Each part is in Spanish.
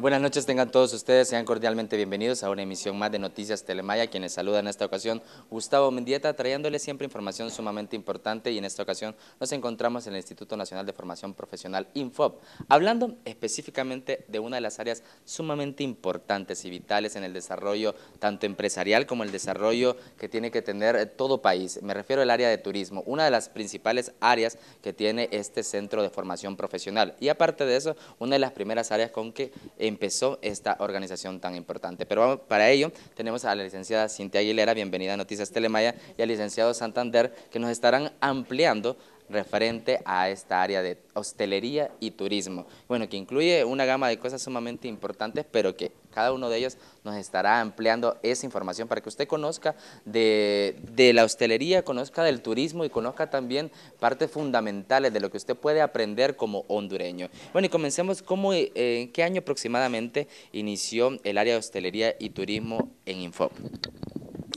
buenas noches tengan todos ustedes, sean cordialmente bienvenidos a una emisión más de Noticias Telemaya, quienes saluda en esta ocasión Gustavo Mendieta, trayéndole siempre información sumamente importante y en esta ocasión nos encontramos en el Instituto Nacional de Formación Profesional INFOP, hablando específicamente de una de las áreas sumamente importantes y vitales en el desarrollo tanto empresarial como el desarrollo que tiene que tener todo país, me refiero al área de turismo, una de las principales áreas que tiene este centro de formación profesional y aparte de eso, una de las primeras áreas con que empezó esta organización tan importante. Pero para ello tenemos a la licenciada Cintia Aguilera, bienvenida a Noticias Telemaya, y al licenciado Santander, que nos estarán ampliando referente a esta área de hostelería y turismo. Bueno, que incluye una gama de cosas sumamente importantes, pero que cada uno de ellos nos estará empleando esa información para que usted conozca de, la hostelería, conozca del turismo y conozca también partes fundamentales de lo que usted puede aprender como hondureño. Bueno, y comencemos, ¿cómo, eh, ¿en qué año aproximadamente inició el área de hostelería y turismo en Info?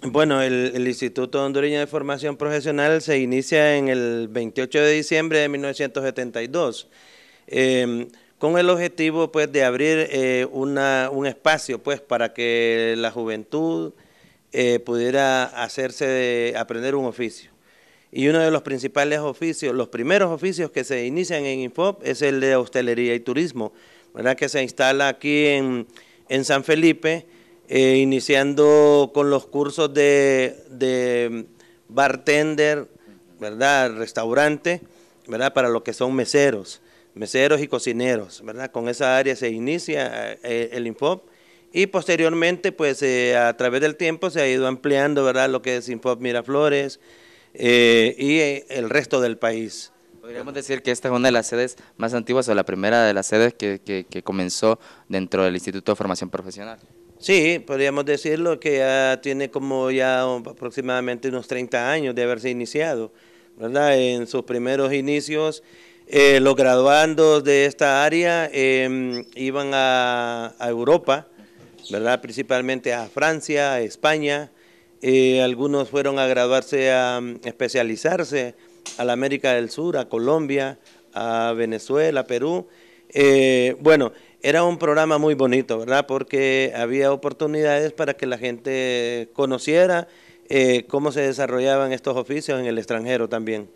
Bueno, el, Instituto Hondureño de Formación Profesional se inicia en el 28 de diciembre de 1972 con el objetivo pues, de abrir eh, un espacio pues, para que la juventud eh, pudiera hacerse, aprender un oficio. Y uno de los principales oficios, los primeros oficios que se inician en Infop es el de hostelería y turismo, ¿verdad? que se instala aquí en, San Felipe, eh, iniciando con los cursos de, de bartender, ¿verdad? restaurante, ¿verdad? para lo que son meseros meseros y cocineros, ¿verdad? Con esa área se inicia eh, el Infop y posteriormente, pues eh, a través del tiempo se ha ido ampliando, ¿verdad? Lo que es Infop Miraflores eh, y el resto del país. Podríamos decir que esta es una de las sedes más antiguas o la primera de las sedes que, que, que comenzó dentro del Instituto de Formación Profesional. Sí, podríamos decirlo que ya tiene como ya aproximadamente unos 30 años de haberse iniciado, ¿verdad? En sus primeros inicios eh, los graduandos de esta área em, iban a, Europa, ¿verdad? principalmente a Francia, a España. Eh, algunos fueron a graduarse, a, mm, especializarse a la América del Sur, a Colombia, a Venezuela, Perú. Eh, bueno, era un programa muy bonito, ¿verdad? Porque había oportunidades para que la gente conociera cómo se desarrollaban estos oficios en el extranjero también.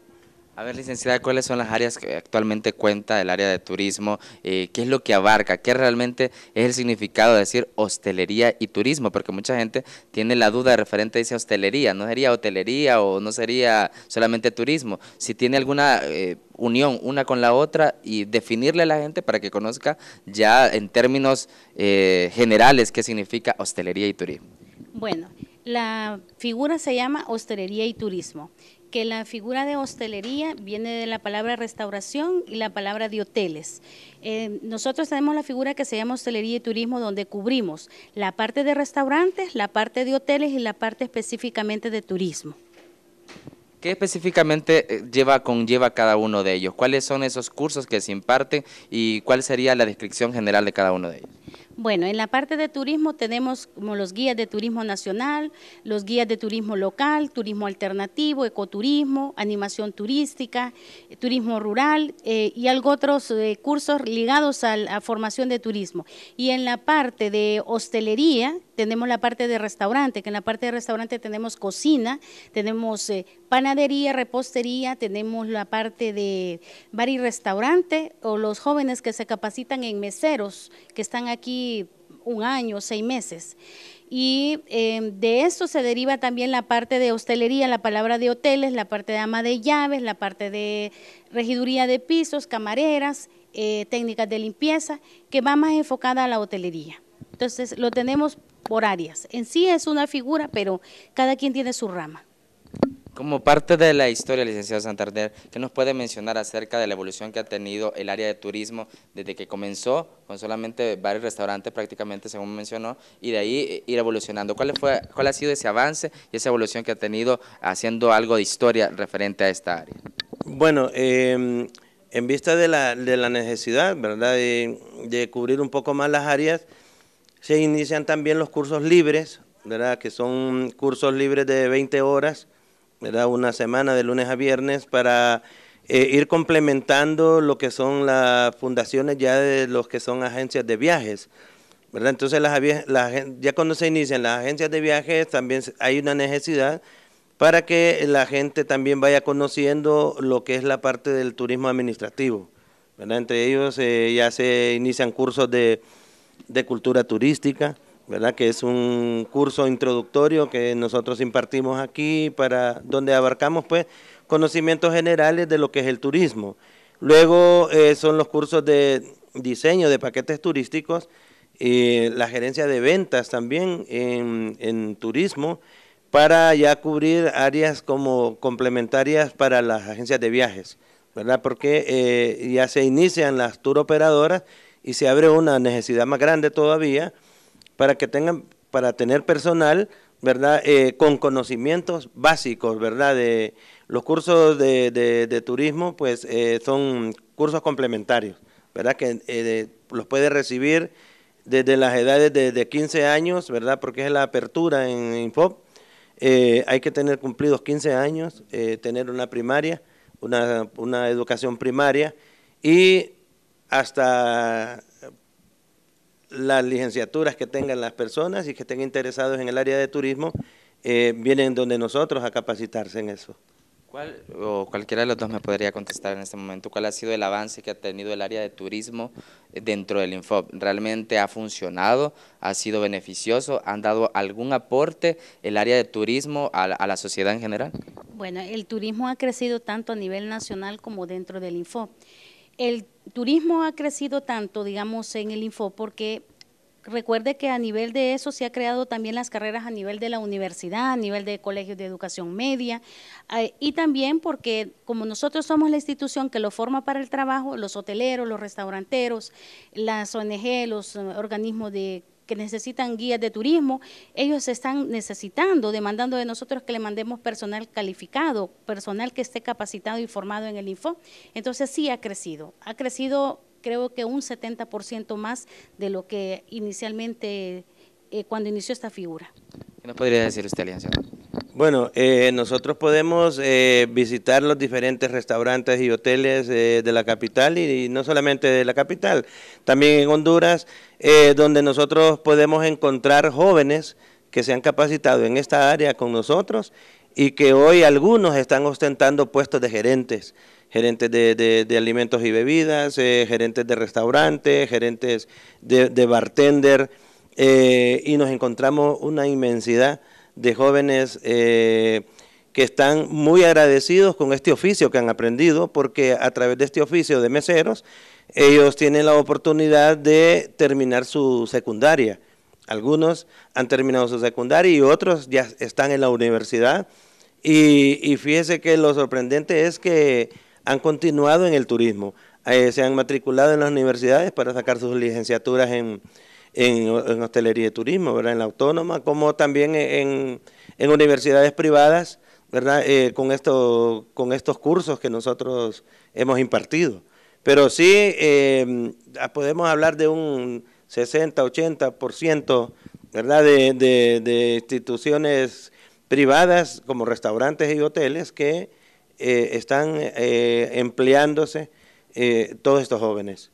A ver, licenciada, ¿cuáles son las áreas que actualmente cuenta el área de turismo? Eh, ¿Qué es lo que abarca? ¿Qué realmente es el significado de decir hostelería y turismo? Porque mucha gente tiene la duda referente a esa hostelería. ¿No sería hotelería o no sería solamente turismo? Si tiene alguna eh, unión una con la otra y definirle a la gente para que conozca ya en términos eh, generales qué significa hostelería y turismo. Bueno, la figura se llama hostelería y turismo que la figura de hostelería viene de la palabra restauración y la palabra de hoteles. Eh, nosotros tenemos la figura que se llama hostelería y turismo, donde cubrimos la parte de restaurantes, la parte de hoteles y la parte específicamente de turismo. ¿Qué específicamente eh, lleva, conlleva cada uno de ellos? ¿Cuáles son esos cursos que se imparten y cuál sería la descripción general de cada uno de ellos? Bueno, en la parte de turismo tenemos como los guías de turismo nacional, los guías de turismo local, turismo alternativo, ecoturismo, animación turística, turismo rural eh, y otros eh, cursos ligados a la formación de turismo. Y en la parte de hostelería, tenemos la parte de restaurante, que en la parte de restaurante tenemos cocina, tenemos eh, panadería, repostería, tenemos la parte de bar y restaurante, o los jóvenes que se capacitan en meseros, que están aquí un año, seis meses. Y em, de esto se deriva también la parte de hostelería, la palabra de hoteles, la parte de ama de llaves, la parte de regiduría de pisos, camareras, eh, técnicas de limpieza, que va más enfocada a la hotelería. Entonces, lo tenemos por áreas. En sí es una figura, pero cada quien tiene su rama. Como parte de la historia, licenciado Santander, ¿qué nos puede mencionar acerca de la evolución que ha tenido el área de turismo desde que comenzó con solamente varios restaurantes prácticamente, según mencionó, y de ahí eh, ir evolucionando? ¿Cuál, fue, cuál ha sido ese avance y esa evolución que ha tenido haciendo algo de historia referente a esta área? Bueno, em, en vista de la, de la necesidad, ¿verdad?, de, cubrir un poco más las áreas, se inician también los cursos libres, ¿verdad? que son cursos libres de 20 horas, una semana de lunes a viernes para eh, ir complementando lo que son las fundaciones ya de los que son agencias de viajes. ¿verdad? Entonces, las, ya cuando se inician las agencias de viajes, también hay una necesidad para que la gente también vaya conociendo lo que es la parte del turismo administrativo. ¿verdad? Entre ellos eh, ya se inician cursos de de cultura turística, ¿verdad? que es un curso introductorio que nosotros impartimos aquí para donde abarcamos pues conocimientos generales de lo que es el turismo. Luego eh, son los cursos de diseño de paquetes turísticos, y eh, la gerencia de ventas también en, turismo, para ya cubrir áreas como complementarias para las agencias de viajes, ¿verdad? Porque eh, ya se inician las tour operadoras y se abre una necesidad más grande todavía para que tengan, para tener personal, ¿verdad? Eh, con conocimientos básicos, ¿verdad? De, los cursos de, turismo, pues eh, son cursos complementarios, ¿verdad? Que eh, los puede recibir desde las edades de, 15 años, ¿verdad? Porque es la apertura en Infop. hay que tener cumplidos 15 años, tener una primaria, una, una educación primaria y hasta las licenciaturas que tengan las personas y que estén interesados en el área de turismo, eh, vienen donde nosotros a capacitarse en eso. ¿Cuál, o cualquiera de los dos me podría contestar en este momento, cuál ha sido el avance que ha tenido el área de turismo eh, dentro del INFOB? ¿Realmente ha funcionado? ¿Ha sido beneficioso? ¿Han dado algún aporte el área de turismo a, la sociedad en general? Bueno, el turismo ha crecido tanto a nivel nacional como dentro del INFOB el turismo ha crecido tanto, digamos, en el Info, porque recuerde que a nivel de eso se ha creado también las carreras a nivel de la universidad, a nivel de colegios de educación media, eh, y también porque como nosotros somos la institución que lo forma para el trabajo, los hoteleros, los restauranteros, las ONG, los eh, organismos de que necesitan guías de turismo, ellos están necesitando, demandando de nosotros que le mandemos personal calificado, personal que esté capacitado y formado en el Info. Entonces sí ha crecido, ha crecido creo que un 70% más de lo que inicialmente, eh, cuando inició esta figura. ¿Qué nos podría decir usted, Alianza? Bueno, eh, nosotros podemos eh, visitar los diferentes restaurantes y hoteles eh, de la capital y, no solamente de la capital, también en Honduras, donde nosotros podemos encontrar jóvenes que se han capacitado en esta área con nosotros y que hoy algunos están ostentando puestos de gerentes, gerentes de, alimentos y bebidas, gerentes de restaurantes, gerentes de, de bartender, y nos encontramos una inmensidad de jóvenes eh, que están muy agradecidos con este oficio que han aprendido, porque a través de este oficio de meseros, ellos tienen la oportunidad de terminar su secundaria. Algunos han terminado su secundaria y otros ya están en la universidad. Y, y fíjese que lo sorprendente es que han continuado en el turismo. Eh, se han matriculado en las universidades para sacar sus licenciaturas en, en, hostelería y turismo, ¿verdad? en la autónoma, como también en, universidades privadas, ¿verdad? Eh, con, esto, con estos cursos que nosotros hemos impartido. Pero sí eh, ah, podemos hablar de un 60, 80%, ¿verdad? De, de, instituciones privadas como restaurantes y hoteles que eh, están empleándose todos estos jóvenes.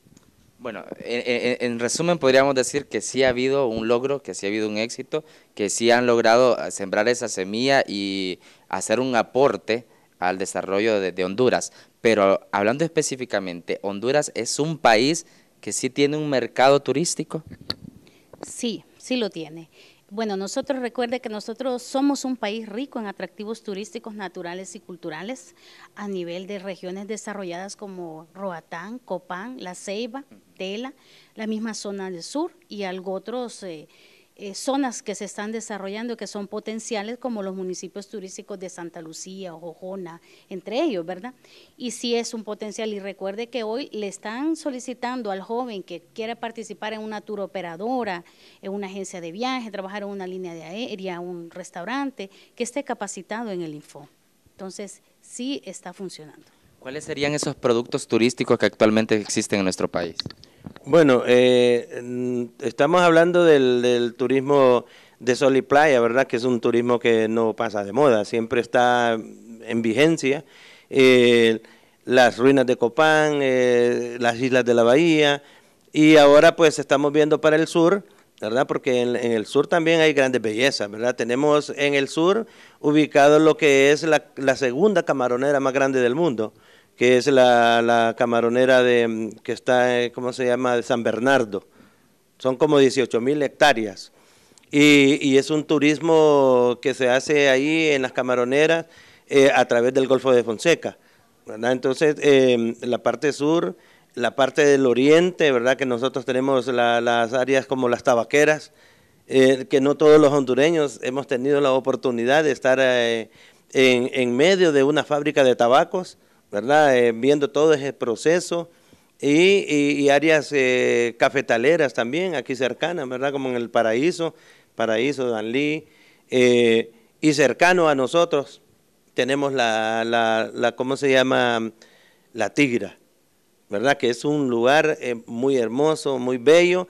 Bueno, en, resumen podríamos decir que sí ha habido un logro, que sí ha habido un éxito, que sí han logrado eh, sembrar esa semilla y hacer un aporte al desarrollo de Honduras. Pero hablando específicamente, Honduras es un país que sí tiene un mercado turístico. Sí, sí lo tiene. Bueno, nosotros recuerde que nosotros somos un país rico en atractivos turísticos naturales y culturales a nivel de regiones desarrolladas como Roatán, Copán, La Ceiba, la misma zona del sur y algo otros eh, eh, zonas que se están desarrollando que son potenciales como los municipios turísticos de Santa Lucía, Jojona, entre ellos, ¿verdad? Y sí es un potencial y recuerde que hoy le están solicitando al joven que quiera participar en una tour operadora, en una agencia de viaje, trabajar en una línea de aérea, un restaurante, que esté capacitado en el info. Entonces, sí está funcionando. ¿Cuáles serían esos productos turísticos que actualmente existen en nuestro país? Bueno, eh, mm, estamos hablando del, turismo de sol y playa, ¿verdad? Que es un turismo que no pasa de moda, siempre está en vigencia. Eh, las ruinas de Copán, eh, las islas de la bahía, y ahora pues estamos viendo para el sur, ¿verdad? Porque en, el sur también hay grandes bellezas, ¿verdad? Tenemos en el sur ubicado lo que es la segunda camaronera más grande del mundo, que es la, la camaronera de, mm, que está, eh, ¿cómo se llama?, de San Bernardo. Son como 18 mil hectáreas. Y, y, es un turismo que se hace ahí en las camaroneras eh, a través del Golfo de Fonseca. ¿verdad? Entonces, em, la parte sur, la parte del oriente, ¿verdad? que nosotros tenemos las áreas como las tabaqueras, eh, que no todos los hondureños hemos tenido la oportunidad de estar en, en, medio de una fábrica de tabacos ¿verdad? Eh, viendo todo ese proceso y, áreas eh, cafetaleras también aquí cercanas, ¿verdad? Como en el Paraíso, Paraíso, Danlí, eh, y cercano a nosotros tenemos la, la, la, ¿cómo se llama? La Tigra, ¿verdad? Que es un lugar muy hermoso, muy bello,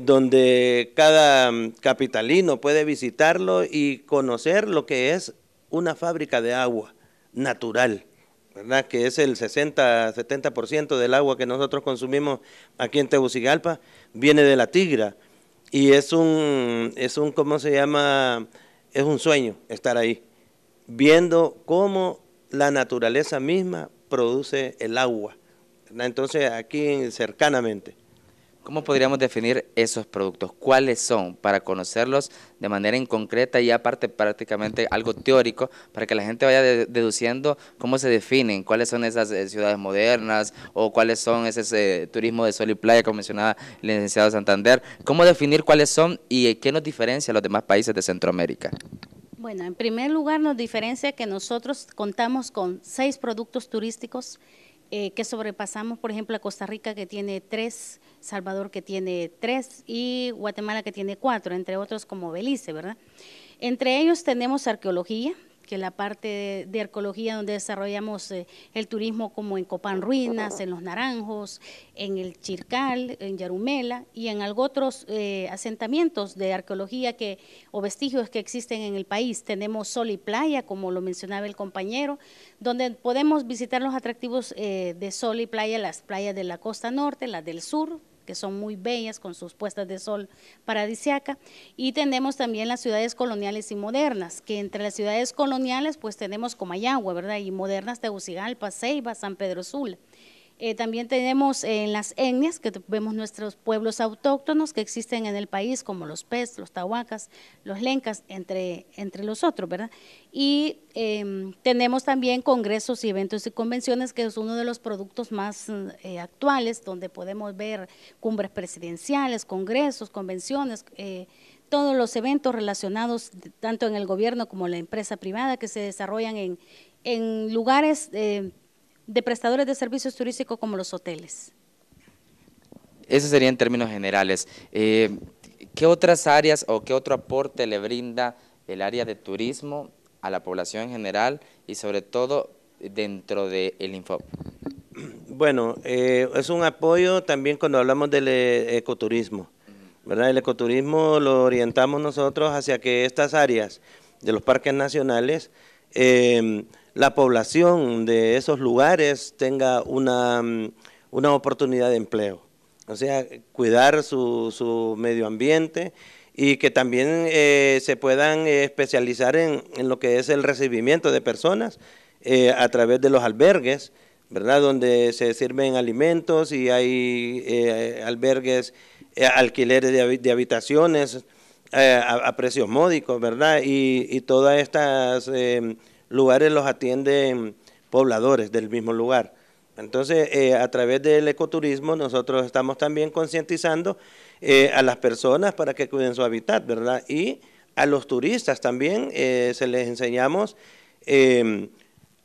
donde cada mm, capitalino puede visitarlo y conocer lo que es una fábrica de agua natural que es el 60-70% del agua que nosotros consumimos aquí en Tegucigalpa, viene de la Tigra. Y es un, es un, ¿cómo se llama? Es un sueño estar ahí, viendo cómo la naturaleza misma produce el agua. Entonces, aquí cercanamente. ¿Cómo podríamos definir esos productos? ¿Cuáles son? Para conocerlos de manera concreta y aparte prácticamente algo teórico, para que la gente vaya deduciendo cómo se definen, cuáles son esas eh, ciudades modernas o cuáles son ese turismo de sol y playa, que mencionaba el licenciado Santander. ¿Cómo definir cuáles son y eh, qué nos diferencia a los demás países de Centroamérica? Bueno, en primer lugar nos diferencia que nosotros contamos con seis productos turísticos eh, que sobrepasamos, por ejemplo, a Costa Rica que tiene tres, Salvador que tiene tres y Guatemala que tiene cuatro, entre otros como Belice, ¿verdad? Entre ellos tenemos arqueología, que la parte de, arqueología donde desarrollamos eh, el turismo como en Copán Ruinas, en Los Naranjos, en el Chircal, en Yarumela y en algunos otros eh, asentamientos de arqueología que, o vestigios que existen en el país. Tenemos sol y playa, como lo mencionaba el compañero, donde podemos visitar los atractivos eh, de sol y playa, las playas de la costa norte, las del sur, que son muy bellas con sus puestas de sol paradisiaca. Y tenemos también las ciudades coloniales y modernas, que entre las ciudades coloniales pues tenemos Comayagua, ¿verdad? Y modernas Tegucigalpa, Ceiba, San Pedro Sula. Eh, también tenemos eh, en las etnias, que vemos nuestros pueblos autóctonos que existen en el país, como los PES, los Tahuacas, los Lencas, entre, entre los otros, ¿verdad? Y em, tenemos también congresos y eventos y convenciones, que es uno de los productos más eh, actuales, donde podemos ver cumbres presidenciales, congresos, convenciones, todos los eventos relacionados tanto en el gobierno como en la empresa privada que se desarrollan en, en lugares de prestadores de servicios turísticos como los hoteles. Eso sería en términos generales. Eh, ¿Qué otras áreas o qué otro aporte le brinda el área de turismo a la población en general y sobre todo dentro del el Infop? Bueno, eh, es un apoyo también cuando hablamos del eh, ecoturismo. ¿verdad? El ecoturismo lo orientamos nosotros hacia que estas áreas de los parques nacionales la población de esos lugares tenga mm, una, oportunidad de empleo. O sea, cuidar su, medio ambiente y que también eh, se puedan eh, especializar en, lo que es el recibimiento de personas eh, a través de los albergues, ¿verdad? Donde se sirven alimentos y hay albergues, alquileres de, habitaciones a, precios módicos, ¿verdad? y todas estas em, lugares los atienden pobladores del mismo lugar. Entonces, eh, a través del ecoturismo nosotros estamos también concientizando eh, a las personas para que cuiden su hábitat, ¿verdad? Y a los turistas también eh, se les enseñamos em,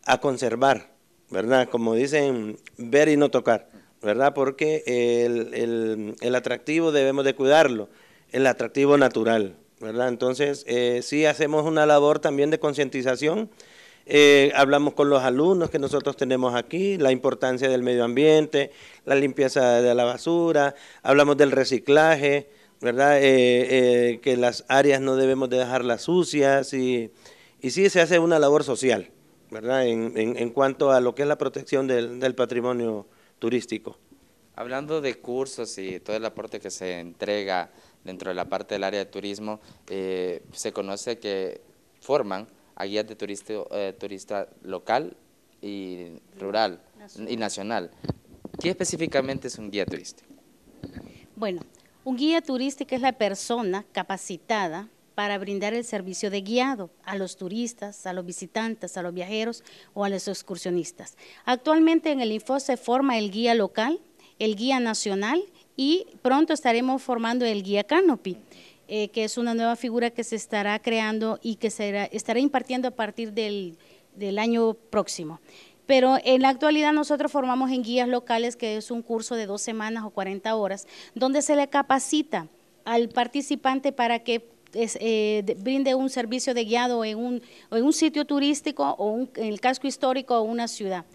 a conservar, ¿verdad? Como dicen, ver y no tocar, ¿verdad? Porque el, el atractivo debemos de cuidarlo, el atractivo natural, ¿verdad? Entonces, sí hacemos una labor también de concientización eh, hablamos con los alumnos que nosotros tenemos aquí, la importancia del medio ambiente, la limpieza de la basura, hablamos del reciclaje, ¿verdad? Eh, eh, que las áreas no debemos de dejarlas sucias y, y sí se hace una labor social, ¿verdad? En, en, cuanto a lo que es la protección del, del patrimonio turístico. Hablando de cursos y todo el aporte que se entrega dentro de la parte del área de turismo, se conoce que forman a guías de eh, turista, local y rural y nacional. ¿Qué específicamente es un guía turístico? Bueno, un guía turístico es la persona capacitada para brindar el servicio de guiado a los turistas, a los visitantes, a los viajeros o a los excursionistas. Actualmente en el INFO se forma el guía local, el guía nacional y pronto estaremos formando el guía Canopy. Eh, que es una nueva figura que se estará creando y que se estará impartiendo a partir del, año próximo pero en la actualidad nosotros formamos en guías locales, que es un curso de dos semanas o 40 horas, donde se le capacita al participante para que eh, brinde un servicio de guiado en un, sitio turístico o en el casco histórico o una ciudad.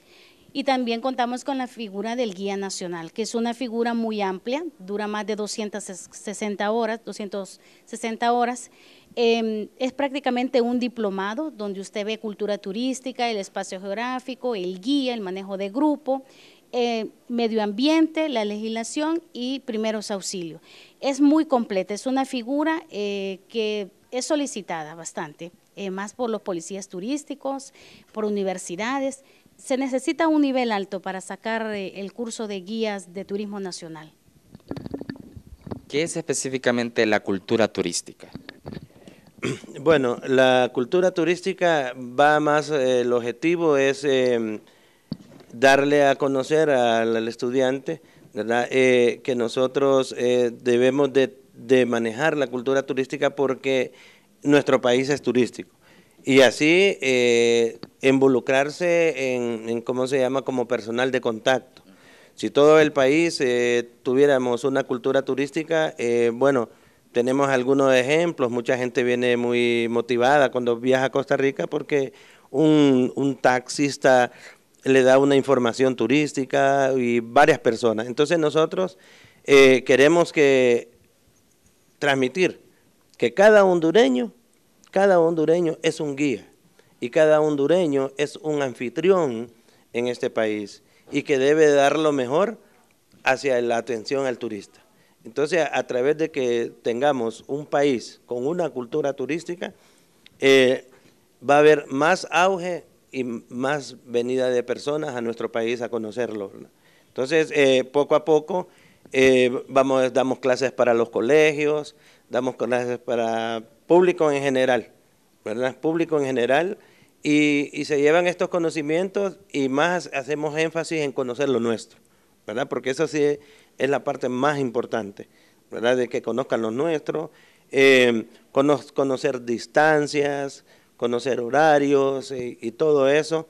Y también contamos con la figura del guía nacional, que es una figura muy amplia, dura más de 260 horas, 260 horas. Em, es prácticamente un diplomado donde usted ve cultura turística, el espacio geográfico, el guía, el manejo de grupo, eh, medio ambiente, la legislación y primeros auxilios. Es muy completa, es una figura eh, que es solicitada bastante, eh, más por los policías turísticos, por universidades, se necesita un nivel alto para sacar eh, el curso de guías de turismo nacional. ¿Qué es específicamente la cultura turística? Bueno, la cultura turística va más, eh, el objetivo es em, darle a conocer al, estudiante eh, que nosotros debemos de manejar la cultura turística porque nuestro país es turístico. Y así eh, involucrarse en, ¿cómo se llama?, como personal de contacto. Si todo el país eh, tuviéramos una cultura turística, eh, bueno, tenemos algunos ejemplos, mucha gente viene muy motivada cuando viaja a Costa Rica porque un, taxista le da una información turística y varias personas. Entonces nosotros queremos que transmitir que cada hondureño cada hondureño es un guía y cada hondureño es un anfitrión en este país y que debe dar lo mejor hacia la atención al turista. Entonces, a través de que tengamos un país con una cultura turística, eh, va a haber más auge y más venida de personas a nuestro país a conocerlo. Entonces, eh, poco a poco, eh, vamos, damos clases para los colegios, damos clases para público en general, ¿verdad? Público en general y, se llevan estos conocimientos y más hacemos énfasis en conocer lo nuestro, ¿verdad? Porque eso sí es la parte más importante, ¿verdad? De que conozcan lo nuestro, eh, conocer distancias, conocer horarios eh, y, todo eso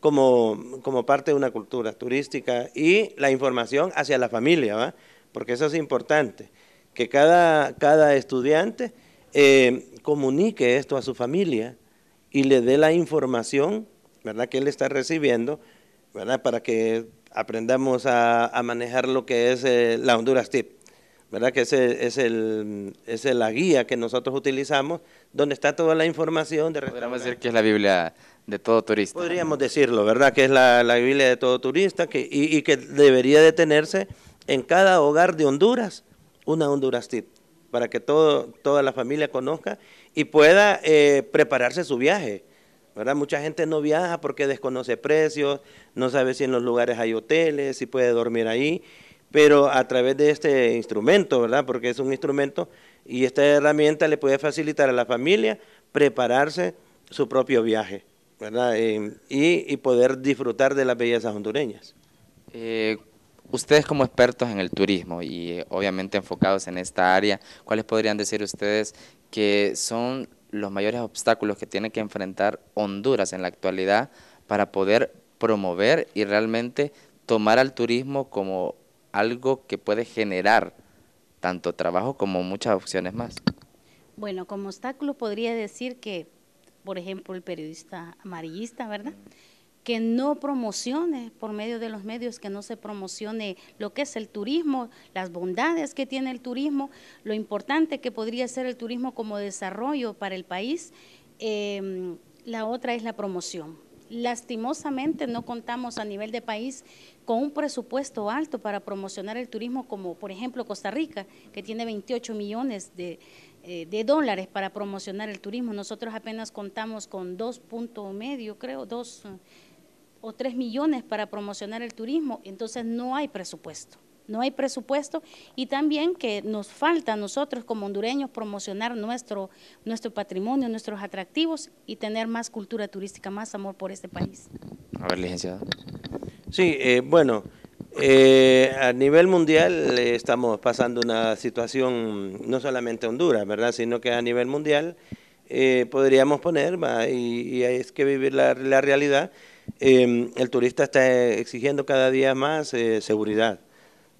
como, como, parte de una cultura turística y la información hacia la familia, ¿va? Porque eso es importante que cada, cada estudiante eh, comunique esto a su familia y le dé la información ¿verdad? que él está recibiendo ¿verdad? para que aprendamos a, manejar lo que es eh, la Honduras TIP. ¿verdad? que es, es, es, la guía que nosotros utilizamos, donde está toda la información de Podríamos decir que es la Biblia de todo turista. Podríamos decirlo, ¿verdad? Que es la, Biblia de todo turista que, y, y, que debería de tenerse en cada hogar de Honduras, una Honduras Tip para que todo, toda la familia conozca y pueda eh, prepararse su viaje. ¿verdad? Mucha gente no viaja porque desconoce precios, no sabe si en los lugares hay hoteles, si puede dormir ahí, pero a través de este instrumento, ¿verdad? porque es un instrumento y esta herramienta le puede facilitar a la familia prepararse su propio viaje ¿verdad? Eh, y, poder disfrutar de las bellezas hondureñas. Eh, Ustedes como expertos en el turismo y obviamente enfocados en esta área, ¿cuáles podrían decir ustedes que son los mayores obstáculos que tiene que enfrentar Honduras en la actualidad para poder promover y realmente tomar al turismo como algo que puede generar tanto trabajo como muchas opciones más? Bueno, como obstáculo podría decir que, por ejemplo, el periodista amarillista, ¿verdad? que no promocione por medio de los medios, que no se promocione lo que es el turismo, las bondades que tiene el turismo, lo importante que podría ser el turismo como desarrollo para el país. Em, la otra es la promoción. Lastimosamente no contamos a nivel de país con un presupuesto alto para promocionar el turismo, como por ejemplo Costa Rica, que tiene 28 millones eh, de, dólares para promocionar el turismo. Nosotros apenas contamos con dos punto medio, creo, dos 3 millones para promocionar el turismo, entonces no hay presupuesto. No hay presupuesto y también que nos falta nosotros como hondureños promocionar nuestro, nuestro patrimonio, nuestros atractivos y tener más cultura turística, más amor por este país. A ver, licenciado. Sí, eh, bueno, eh, a nivel mundial eh, estamos pasando una situación, mm, no solamente Honduras, ¿verdad? Sino que a nivel mundial podríamos poner, y, y, es que vivir la realidad, Em, el turista está exigiendo cada día más eh, seguridad,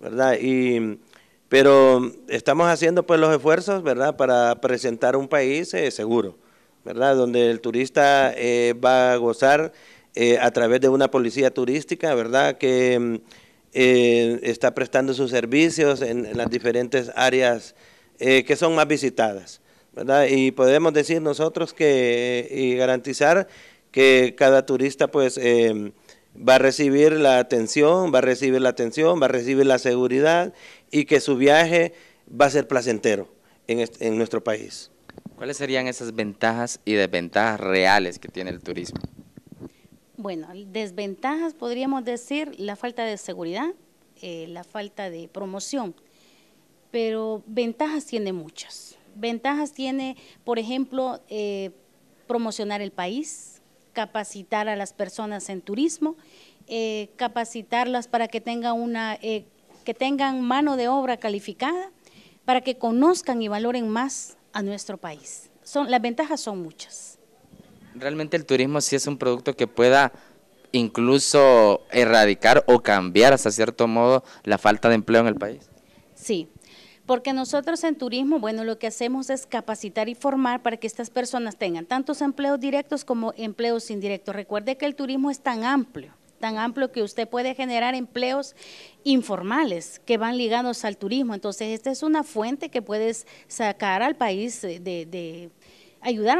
¿verdad? pero estamos haciendo pues los esfuerzos, ¿verdad?, para presentar un país eh, seguro, ¿verdad?, donde el turista eh, va a gozar a través de una policía turística, ¿verdad?, que em, está prestando sus servicios en, en las diferentes áreas que son más visitadas, ¿verdad? Y podemos decir nosotros que y garantizar que cada turista pues em, va a recibir la atención, va a recibir la atención, va a recibir la seguridad y que su viaje va a ser placentero en, nuestro país. ¿Cuáles serían esas ventajas y desventajas reales que tiene el turismo? Bueno, desventajas podríamos decir la falta de seguridad, eh, la falta de promoción, pero ventajas tiene muchas. Ventajas tiene, por ejemplo, eh, promocionar el país, capacitar a las personas en turismo, eh, capacitarlas para que tengan, una, eh, que tengan mano de obra calificada, para que conozcan y valoren más a nuestro país. Son, las ventajas son muchas. Realmente el turismo sí es un producto que pueda incluso erradicar o cambiar hasta cierto modo la falta de empleo en el país. Sí, porque nosotros en turismo, bueno, lo que hacemos es capacitar y formar para que estas personas tengan tantos empleos directos como empleos indirectos. Recuerde que el turismo es tan amplio tan amplio que usted puede generar empleos informales que van ligados al turismo. Entonces, esta es una fuente que puedes sacar al país eh, de, de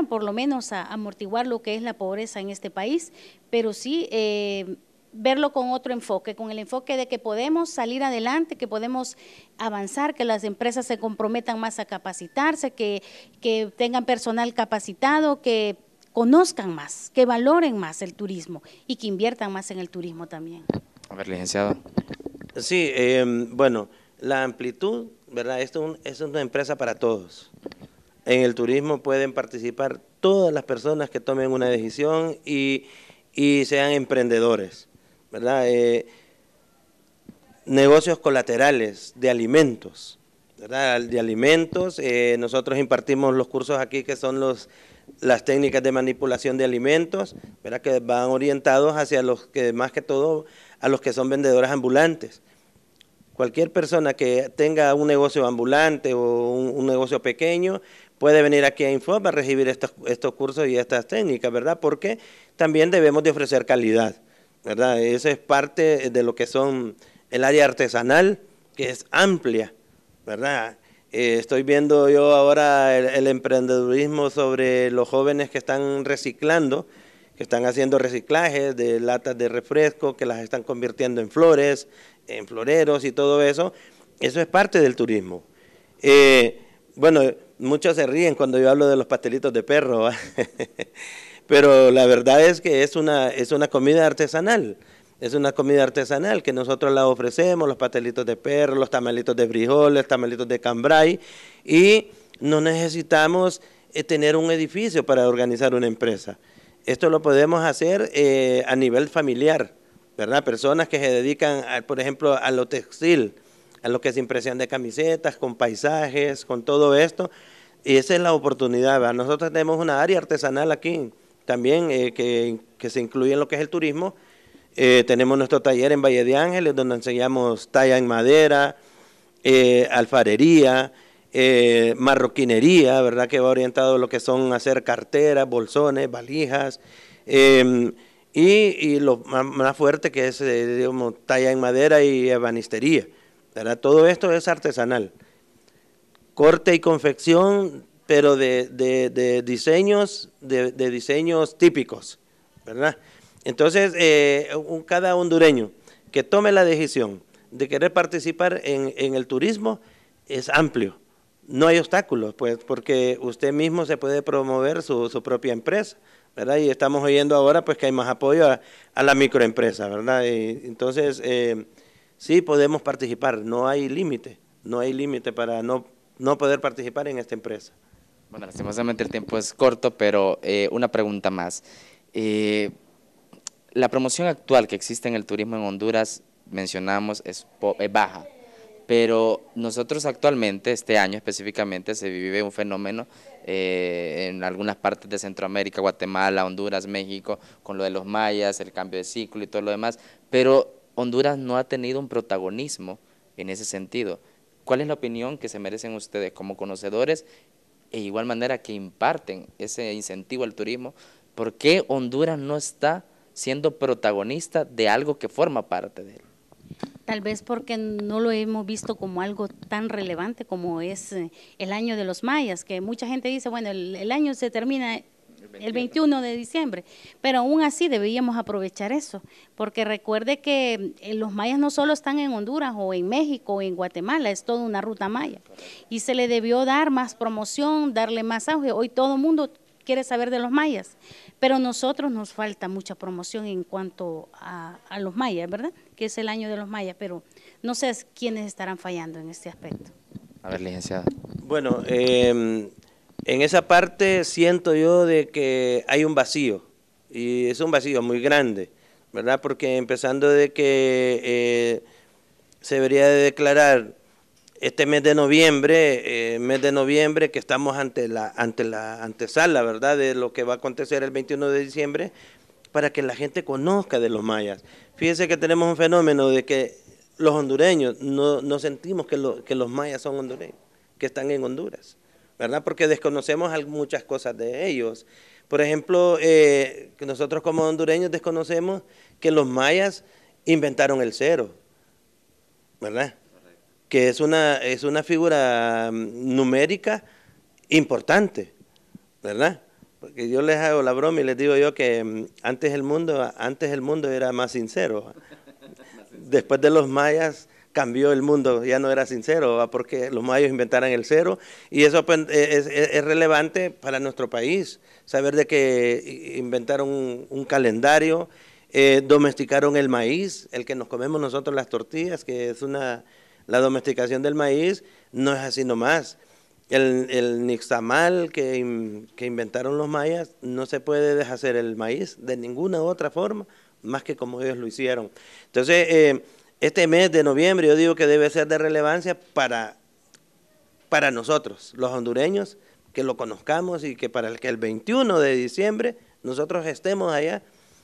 por lo menos a amortiguar lo que es la pobreza en este país, pero sí eh, verlo con otro enfoque, con el enfoque de que podemos salir adelante, que podemos avanzar, que las empresas se comprometan más a capacitarse, que, tengan personal capacitado, que conozcan más, que valoren más el turismo y que inviertan más en el turismo también. A ver, licenciado. Sí, em, bueno, la amplitud, ¿verdad? Esto es, una empresa para todos. En el turismo pueden participar todas las personas que tomen una decisión y, y sean emprendedores. ¿verdad? Eh, negocios colaterales de alimentos, ¿verdad? De alimentos, eh, nosotros impartimos los cursos aquí que son los las técnicas de manipulación de alimentos, ¿verdad? que van orientados hacia los que más que todo a los que son vendedores ambulantes. Cualquier persona que tenga un negocio ambulante o un, negocio pequeño puede venir aquí a Info para recibir estos, estos cursos y estas técnicas, ¿verdad? Porque también debemos de ofrecer calidad. ¿verdad? Eso es parte de lo que son el área artesanal, que es amplia, ¿verdad? Eh, estoy viendo yo ahora el, emprendedurismo sobre los jóvenes que están reciclando, que están haciendo reciclajes de latas de refresco, que las están convirtiendo en flores, en floreros y todo eso. Eso es parte del turismo. Eh, bueno, muchos se ríen cuando yo hablo de los pastelitos de perro. pero la verdad es que es una, es una comida artesanal. Es una comida artesanal que nosotros la ofrecemos, los pastelitos de perro, los tamalitos de frijoles, tamalitos de cambray, y no necesitamos eh, tener un edificio para organizar una empresa. Esto lo podemos hacer eh, a nivel familiar, ¿verdad? Personas que se dedican, por ejemplo, a lo textil, a lo que se impresión de camisetas, con paisajes, con todo esto, y esa es la oportunidad, Nosotros tenemos una área artesanal aquí, también eh, que, se incluye en lo que es el turismo. Eh, tenemos nuestro taller en Valle de Ángeles, donde enseñamos talla en madera, eh, alfarería, marroquinería, ¿verdad? Que va orientado a lo que son hacer carteras, bolsones, valijas. Em, y, lo más, fuerte que es, talla en madera y ebanistería. Todo esto es artesanal. Corte y confección pero de, diseños, de, diseños típicos, ¿verdad? Entonces, eh, cada hondureño que tome la decisión de querer participar en, el turismo es amplio. No hay obstáculos, pues, porque usted mismo se puede promover su, propia empresa, ¿verdad? Y estamos oyendo ahora, pues, que hay más apoyo a, la microempresa, ¿verdad? entonces, eh, sí podemos participar, no hay límite, no hay límite para no poder participar en esta empresa. Bueno, lastimosamente el tiempo es corto, pero eh, una pregunta más. Eh, la promoción actual que existe en el turismo en Honduras, mencionamos, es, baja, pero nosotros actualmente, este año específicamente, se vive un fenómeno eh, en algunas partes de Centroamérica, Guatemala, Honduras, México, con lo de los mayas, el cambio de ciclo y todo lo demás, pero Honduras no ha tenido un protagonismo en ese sentido. ¿Cuál es la opinión que se merecen ustedes como conocedores e igual manera que imparten ese incentivo al turismo, ¿por qué Honduras no está siendo protagonista de algo que forma parte de él? Tal vez porque no lo hemos visto como algo tan relevante como es eh, el año de los mayas, que mucha gente dice, bueno, el, el año se termina el 21 de diciembre. Pero aún así deberíamos aprovechar eso, porque recuerde que eh, los mayas no solo están en Honduras o en México o en Guatemala, es toda una ruta maya. Y se le debió dar más promoción, darle más auge. Hoy todo el mundo quiere saber de los mayas, pero nosotros nos falta mucha promoción en cuanto a, los mayas, ¿verdad? Que es el año de los mayas, pero no sé quiénes estarán fallando en este aspecto. A ver, licenciada. Bueno, em, en esa parte siento yo de que hay un vacío, y es un vacío muy grande, ¿verdad? Porque empezando de que eh, se debería de declarar este mes de noviembre, eh, mes de noviembre que estamos ante la, ante la antesala, ¿verdad? De lo que va a acontecer el 21 de diciembre, para que la gente conozca de los mayas. Fíjense que tenemos un fenómeno de que los hondureños no, sentimos que, que los mayas son hondureños, que están en Honduras. ¿verdad? Porque desconocemos muchas cosas de ellos. Por ejemplo, eh, nosotros como hondureños desconocemos que los mayas inventaron el cero, ¿verdad? Que es una, es una figura mm, numérica importante, ¿verdad? Porque yo les hago la broma y les digo yo que mm, antes el mundo, antes el mundo era más sincero. Después de los mayas cambió el mundo, ya no era sincero, porque los mayos inventaron el cero y eso e-, e-, es, relevante para nuestro país, saber de que inventaron un, calendario, eh, domesticaron el maíz, el que nos comemos nosotros las tortillas, que es una, la domesticación del maíz, no es así nomás. El, el nixtamal que, que inventaron los mayas, no se puede deshacer el maíz de ninguna otra forma, más que como ellos lo hicieron. Entonces, eh, este mes de noviembre yo digo que debe ser de relevancia para, para nosotros, los hondureños, que lo conozcamos y que para el, 21 de diciembre nosotros estemos allá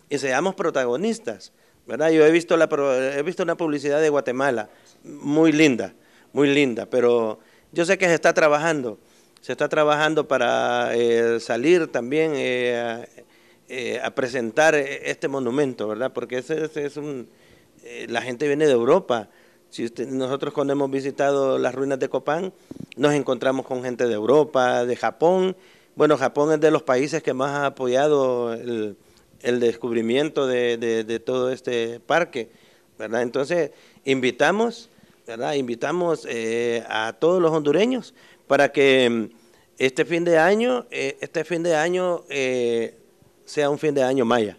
y seamos protagonistas. ¿verdad? Yo he visto, la, he visto una publicidad de Guatemala, muy linda, muy linda, pero yo sé que se está trabajando, se está trabajando para eh, salir también eh, eh, a presentar este monumento, ¿verdad? Porque ese es un eh, la gente viene de Europa. Si nosotros cuando hemos visitado las ruinas de Copán, nos encontramos con gente de Europa, de Japón. Bueno, Japón es de los países que más ha apoyado el, descubrimiento de, todo este parque, ¿verdad? Entonces, invitamos, ¿verdad? Invitamos eh, a todos los hondureños para que mm, este fin de año, eh, este fin de año sea un fin de año maya,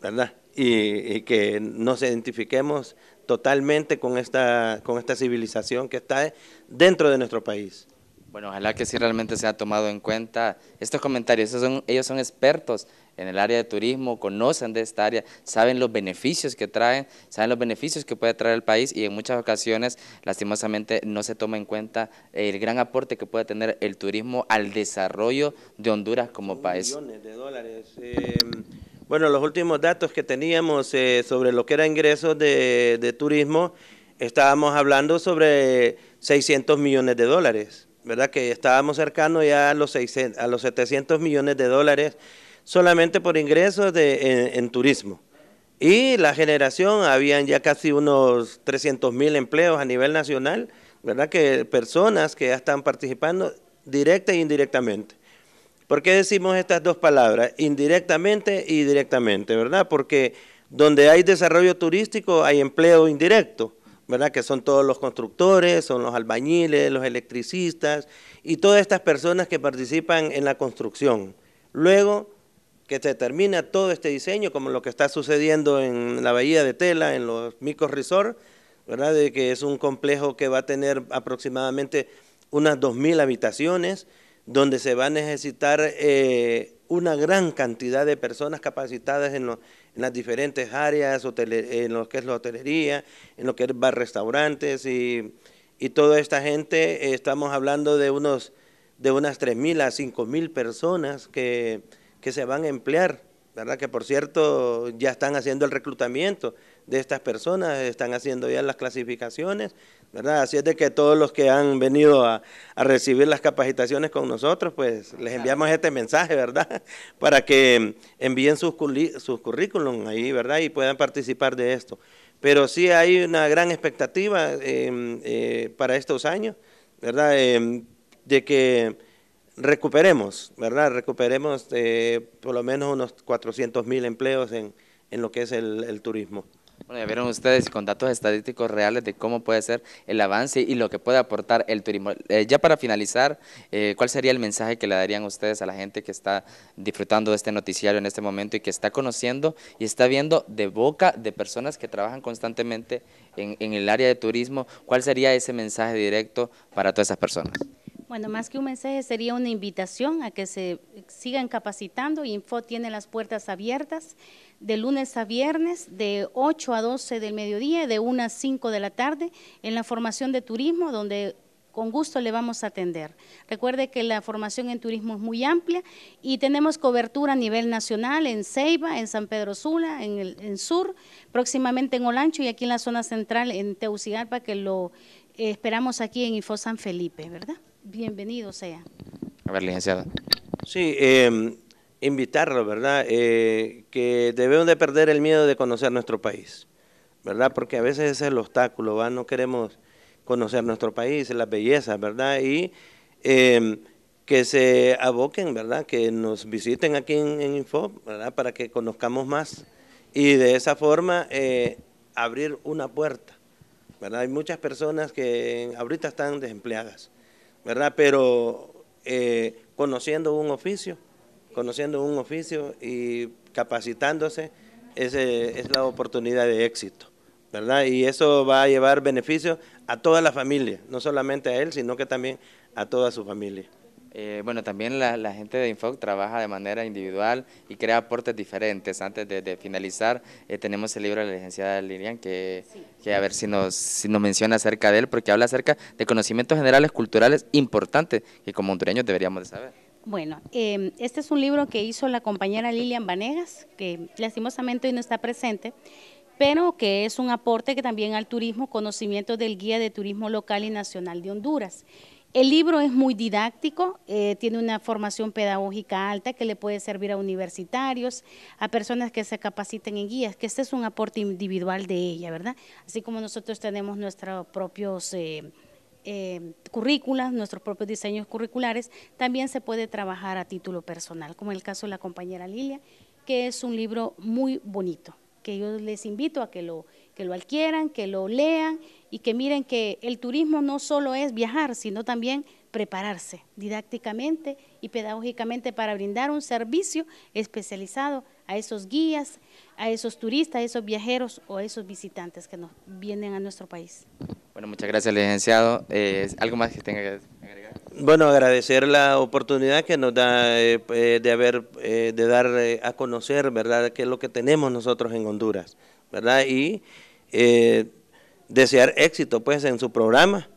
¿verdad? y, que nos identifiquemos totalmente con esta, con esta civilización que está dentro de nuestro país. Bueno, ojalá que sí realmente se ha tomado en cuenta estos comentarios. Ellos son, ellos son expertos en el área de turismo, conocen de esta área, saben los beneficios que traen, saben los beneficios que puede traer el país y en muchas ocasiones, lastimosamente, no se toma en cuenta el gran aporte que puede tener el turismo al desarrollo de Honduras como país. dólares. Eh, bueno, los últimos datos que teníamos eh, sobre lo que era ingresos de, turismo, estábamos hablando sobre 600 millones de dólares, ¿verdad? Que estábamos cercanos ya a los, a los 700 millones de dólares solamente por ingresos en, en turismo. Y la generación, habían ya casi unos 300 mil empleos a nivel nacional, ¿verdad? Que personas que ya están participando directa e indirectamente. ¿Por qué decimos estas dos palabras? Indirectamente y directamente, ¿verdad? Porque donde hay desarrollo turístico hay empleo indirecto, ¿verdad? Que son todos los constructores, son los albañiles, los electricistas y todas estas personas que participan en la construcción. Luego que se termina todo este diseño, como lo que está sucediendo en la Bahía de Tela, en los Micos Resort, ¿verdad? De que es un complejo que va a tener aproximadamente unas 2.000 habitaciones, donde se va a necesitar eh, una gran cantidad de personas capacitadas en, las diferentes áreas, en lo que es la hotelería, en lo que es bar, restaurantes y, toda esta gente. estamos hablando de, unos, de unas 3.000 a 5.000 personas que se van a emplear ¿verdad? Que por cierto ya están haciendo el reclutamiento de estas personas, están haciendo ya las clasificaciones, ¿verdad? Así es de que todos los que han venido a, recibir las capacitaciones con nosotros, pues les enviamos este mensaje, ¿verdad? Para que envíen sus, currículum ahí, ¿verdad? Y puedan participar de esto. Pero sí hay una gran expectativa em, eh, para estos años, ¿verdad? Em, de que recuperemos, ¿verdad? Recuperemos eh, por lo menos unos 400 mil empleos en, lo que es el, turismo. Bueno, ya vieron ustedes con datos estadísticos reales de cómo puede ser el avance y lo que puede aportar el turismo. Eh, ya para finalizar, eh, ¿cuál sería el mensaje que le darían ustedes a la gente que está disfrutando de este noticiario en este momento y que está conociendo y está viendo de boca de personas que trabajan constantemente en el área de turismo? ¿Cuál sería ese mensaje directo para todas esas personas? Bueno, más que un mensaje sería una invitación a que se sigan capacitando. Info tiene las puertas abiertas de lunes a viernes, de 8 a 12 del mediodía, de 1 a 5 de la tarde, en la formación de turismo, donde con gusto le vamos a atender. Recuerde que la formación en turismo es muy amplia y tenemos cobertura a nivel nacional en Ceiba, en San Pedro Sula, en el Sur, próximamente en Olancho y aquí en la zona central, en Teucigalpa, que lo eh, esperamos aquí en Info San Felipe, ¿verdad? bienvenido sea. A ver, licenciada. Sí, em, invitarlo, ¿verdad? Eh, que debemos de perder el miedo de conocer nuestro país, ¿verdad? Porque a veces ese es el obstáculo, ¿va? No queremos conocer nuestro país, las bellezas, ¿verdad? Y em, que se aboquen, ¿verdad? Que nos visiten aquí en, Info, ¿verdad? Para que conozcamos más y de esa forma eh, abrir una puerta, ¿verdad? Hay muchas personas que ahorita están desempleadas, ¿verdad? Pero eh, conociendo un oficio, conociendo un oficio y capacitándose, es la oportunidad de éxito, ¿verdad? Y eso va a llevar beneficio a toda la familia, no solamente a él, sino que también a toda su familia. Eh, bueno, también la, gente de Infoc trabaja de manera individual y crea aportes diferentes. Antes de, finalizar, eh, tenemos el libro de la licenciada Lilian, que, a ver si nos, menciona acerca de él, porque habla acerca de conocimientos generales culturales importantes que como hondureños deberíamos de saber. Bueno, em, este es un libro que hizo la compañera Lilian Vanegas, que lastimosamente hoy no está presente, pero que es un aporte que también al turismo, conocimiento del guía de turismo local y nacional de Honduras. El libro es muy didáctico, eh, tiene una formación pedagógica alta que le puede servir a universitarios, a personas que se capaciten en guías, que este es un aporte individual de ella, ¿verdad? Así como nosotros tenemos nuestros propios... Eh, eh, currículas, nuestros propios diseños curriculares, también se puede trabajar a título personal, como en el caso de la compañera Lilia, que es un libro muy bonito, que yo les invito a que lo, que lo adquieran, que lo lean y que miren que el turismo no solo es viajar, sino también prepararse didácticamente y pedagógicamente para brindar un servicio especializado a esos guías, a esos turistas, a esos viajeros o a esos visitantes que nos vienen a nuestro país. Bueno, muchas gracias, licenciado. Eh, ¿Algo más que tenga que agregar? Bueno, agradecer la oportunidad que nos da eh, eh, de haber, de dar a conocer, ¿verdad?, qué es lo que tenemos nosotros en Honduras, ¿verdad? Y desear éxito pues en su programa,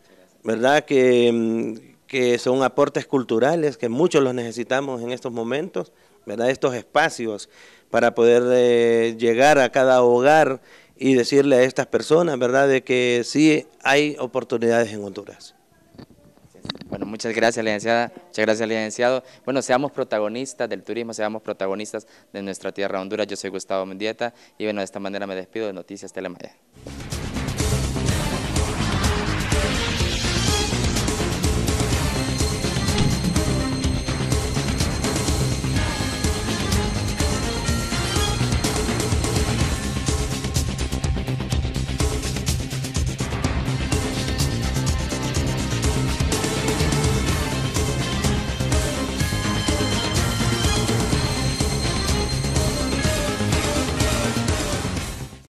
¿verdad? Mm, que, son aportes culturales, que muchos los necesitamos en estos momentos, ¿verdad? Estos espacios para poder eh, llegar a cada hogar y decirle a estas personas, ¿verdad?, de que sí hay oportunidades en Honduras. Bueno, muchas gracias, licenciada. Muchas gracias, licenciado. Bueno, seamos protagonistas del turismo, seamos protagonistas de nuestra tierra Honduras. Yo soy Gustavo Mendieta y bueno, de esta manera me despido de Noticias Telemaya.